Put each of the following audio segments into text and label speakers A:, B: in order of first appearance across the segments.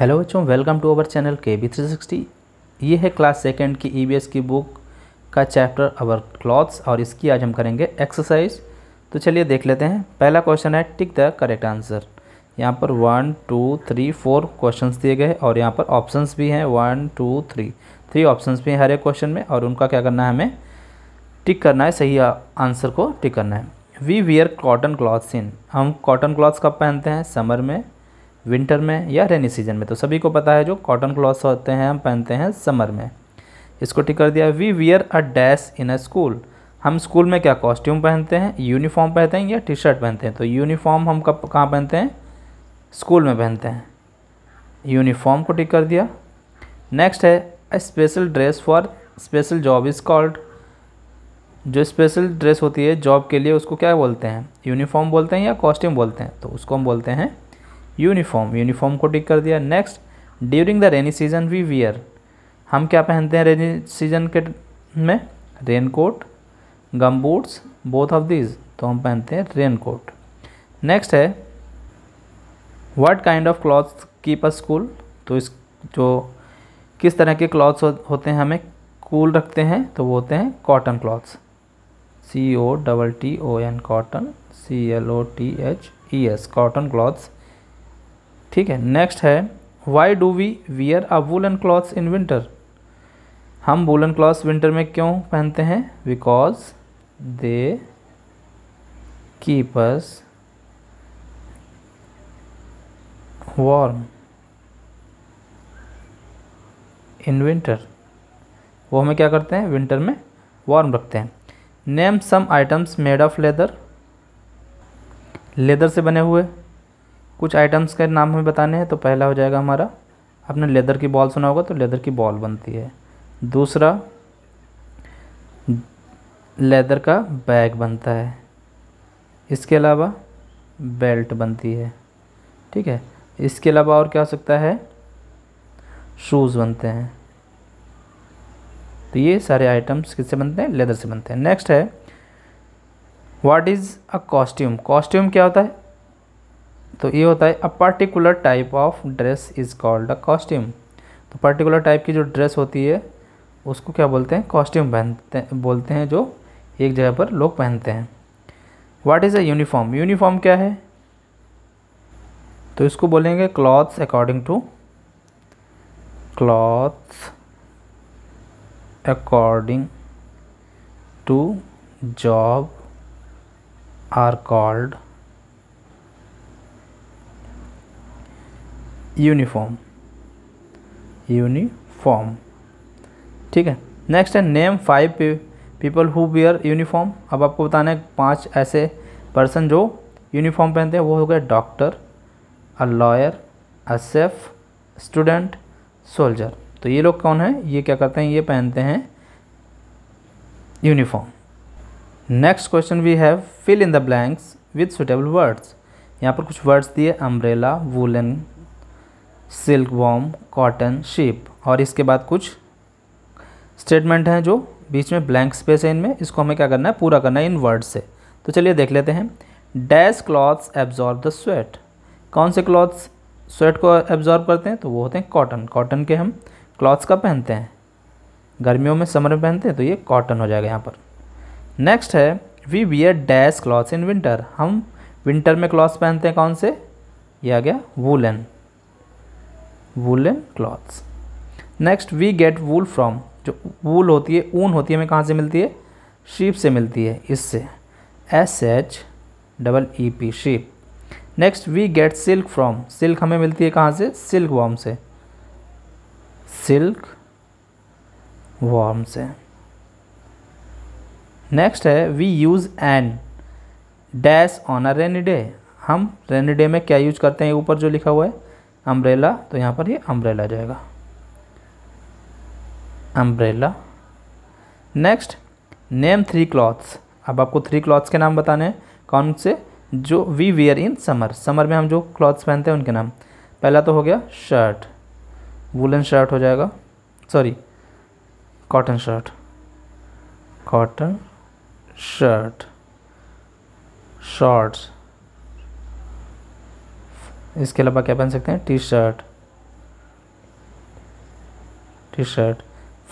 A: hello बच्चों welcome to our channel K B three sixty ये है क्लास सेकेंड की ई e की बुक का चैप्टर अवर क्लॉथ्स और इसकी आज हम करेंगे एक्सरसाइज तो चलिए देख लेते हैं पहला क्वेश्चन है टिक द करेक्ट आंसर यहाँ पर one two three four questions दिए गए और यहाँ पर ऑप्शंस भी हैं one two three three option भी हैं हर एक क्वेश्चन में और उनका क्या करना है हमें टिक करना है सही आंसर को टिक करना है we wear cotton clothes in हम कॉटन क्लॉथ्स कब पहनते हैं समर में विंटर में या रेनी सीजन में तो सभी को पता है जो कॉटन क्लॉथ्स होते हैं हम पहनते हैं समर में इसको टिक कर दिया we wear a dash in a school हम स्कूल में क्या कॉस्ट्यूम पहनते हैं यूनिफॉर्म पहनते हैं या टी शर्ट पहनते हैं तो यूनिफॉर्म हम कब कहाँ पहनते हैं स्कूल में पहनते हैं यूनिफॉर्म को टिक कर दिया नेक्स्ट है a special dress for special job is called जो स्पेशल ड्रेस होती है जॉब के लिए उसको क्या बोलते हैं यूनिफॉर्म बोलते हैं या कॉस्ट्यूम बोलते हैं तो उसको हम बोलते हैं यूनिफॉर्म यूनिफॉर्म को टिक कर दिया next during the rainy season we wear हम क्या पहनते हैं रेनी सीजन के में rain coat gum boots both of these तो हम पहनते हैं रेन कोट नेक्स्ट है what kind of clothes keep us cool तो इस जो किस तरह के क्लॉथ्स होते हैं हमें कूल रखते हैं तो वो होते हैं cotton clothes C O double T O N cotton C L O T H E S cotton clothes ठीक है नेक्स्ट है why do we wear a woollen clothes in winter हम वूलन क्लॉथ्स विंटर में क्यों पहनते हैं because they keep us warm in winter वो हमें क्या करते हैं विंटर में वार्म रखते हैं name some items made of leather leather से बने हुए कुछ आइटम्स के नाम हमें बताने हैं तो पहला हो जाएगा हमारा आपने लेदर की बॉल सुना होगा तो लेदर की बॉल बनती है दूसरा लेदर का बैग बनता है इसके अलावा बेल्ट बनती है ठीक है इसके अलावा और क्या हो सकता है शूज़ बनते हैं तो ये सारे आइटम्स किससे बनते हैं लेदर से बनते हैं नेक्स्ट है what is a costume costume क्या होता है तो ये होता है a particular type of dress is called a costume तो पर्टिकुलर टाइप की जो ड्रेस होती है उसको क्या बोलते हैं कॉस्ट्यूम पहनते बोलते हैं जो एक जगह पर लोग पहनते हैं what is a uniform uniform क्या है तो इसको बोलेंगे clothes according to clothes according to job are called uniform uniform ठीक है नेक्स्ट है name five people who wear uniform अब आपको बताना है पांच ऐसे पर्सन जो यूनिफॉर्म पहनते हैं वो हो गए doctor a lawyer a chef student soldier तो ये लोग कौन है ये क्या करते हैं ये पहनते हैं uniform next question we have fill in the blanks with suitable words यहाँ पर कुछ वर्ड्स दिए umbrella woollen silkworm cotton sheep और इसके बाद कुछ स्टेटमेंट हैं जो बीच में ब्लैंक स्पेस है इनमें इसको हमें क्या करना है पूरा करना है इन वर्ड से तो चलिए देख लेते हैं dash clothes absorb the sweat कौन से क्लॉथ्स स्वेट को एब्जॉर्ब करते हैं तो वो होते हैं कॉटन कॉटन के हम क्लॉथ्स का पहनते हैं गर्मियों में समर में पहनते हैं तो ये कॉटन हो जाएगा यहाँ पर नेक्स्ट है we wear dash clothes in winter हम विंटर में क्लॉथ्स पहनते हैं कौन से ये आ गया woollen woollen clothes next we get wool from जो वूल होती है ऊन होती है हमें कहाँ से मिलती है शीप से मिलती है इससे S H double E P sheep next we get silk from silk हमें मिलती है कहाँ से सिल्क वॉर्म से सिल्क वॉर्म से नेक्स्ट है we use an dash on a rainy day हम रेनी डे में क्या यूज करते हैं ऊपर जो लिखा हुआ है अम्ब्रेला तो यहाँ पर ये अम्ब्रेला जाएगा umbrella next name three clothes अब आपको थ्री क्लॉथ्स के नाम बताने हैं कौन से जो we wear in summer summer में हम जो क्लॉथ्स पहनते हैं उनके नाम पहला तो हो गया शर्ट वुलन शर्ट हो जाएगा sorry cotton shirt cotton shirt shorts इसके अलावा क्या पहन सकते हैं T shirt T shirt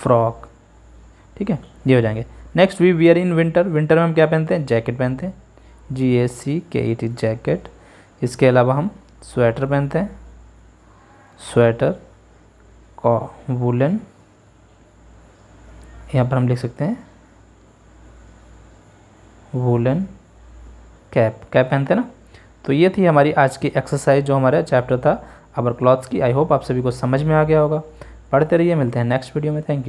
A: frock ठीक है ये हो जाएंगे next we wear in winter winter में हम क्या पहनते हैं जैकेट पहनते हैं जी ए सी के ई टी जैकेट इसके अलावा हम स्वेटर पहनते हैं स्वेटर कॉ वुलन यहाँ पर हम लिख सकते हैं वुलन कैप कैप पहनते हैं ना तो ये थी हमारी आज की एक्सरसाइज जो हमारा चैप्टर था अबर क्लॉथ्स की आई होप आप सभी को समझ में आ गया होगा पढ़ते रहिए मिलते हैं नेक्स्ट वीडियो में थैंक यू